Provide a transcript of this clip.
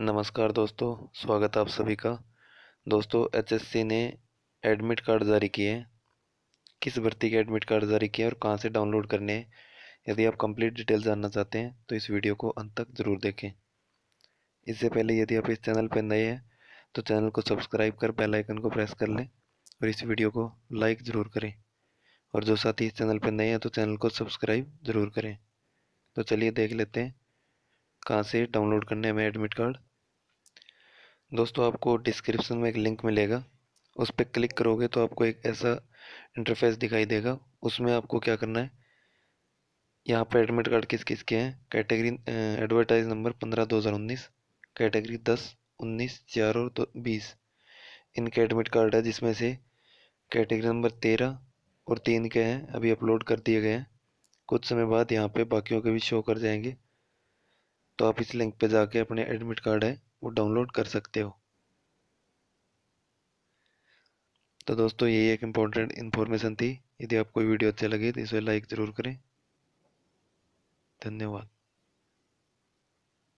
नमस्कार दोस्तों स्वागत आप सभी का दोस्तों एचएससी ने एडमिट कार्ड जारी किए हैं किस भर्ती के एडमिट कार्ड जारी किए हैं और कहाँ से डाउनलोड करने हैं यदि आप कंप्लीट डिटेल जानना चाहते हैं तो इस वीडियो को अंत तक ज़रूर देखें इससे पहले यदि आप इस चैनल पर नए हैं तो चैनल को सब्सक्राइब कर बेलाइकन को प्रेस कर लें और इस वीडियो को लाइक ज़रूर करें और जो साथी इस चैनल पर नए हैं तो चैनल को सब्सक्राइब ज़रूर करें तो चलिए देख लेते हैं कहाँ से डाउनलोड करने हमें एडमिट कार्ड दोस्तों आपको डिस्क्रिप्शन में एक लिंक मिलेगा उस पर क्लिक करोगे तो आपको एक ऐसा इंटरफेस दिखाई देगा उसमें आपको क्या करना है यहाँ पर एडमिट कार्ड किस किस के हैं कैटेगरी एडवर्टाइज नंबर पंद्रह दो हज़ार उन्नीस कैटेगरी दस उन्नीस चार और दो बीस इनके एडमिट कार्ड है जिसमें से कैटेगरी नंबर तेरह और तीन के हैं अभी अपलोड कर दिए गए हैं कुछ समय बाद यहाँ पे बाकियों के भी शो कर जाएंगे तो आप इस लिंक पे जाके अपने एडमिट कार्ड है वो डाउनलोड कर सकते हो तो दोस्तों यही एक इम्पोर्टेंट इन्फॉर्मेशन थी यदि आपको वीडियो अच्छी लगी तो इसे लाइक ज़रूर करें धन्यवाद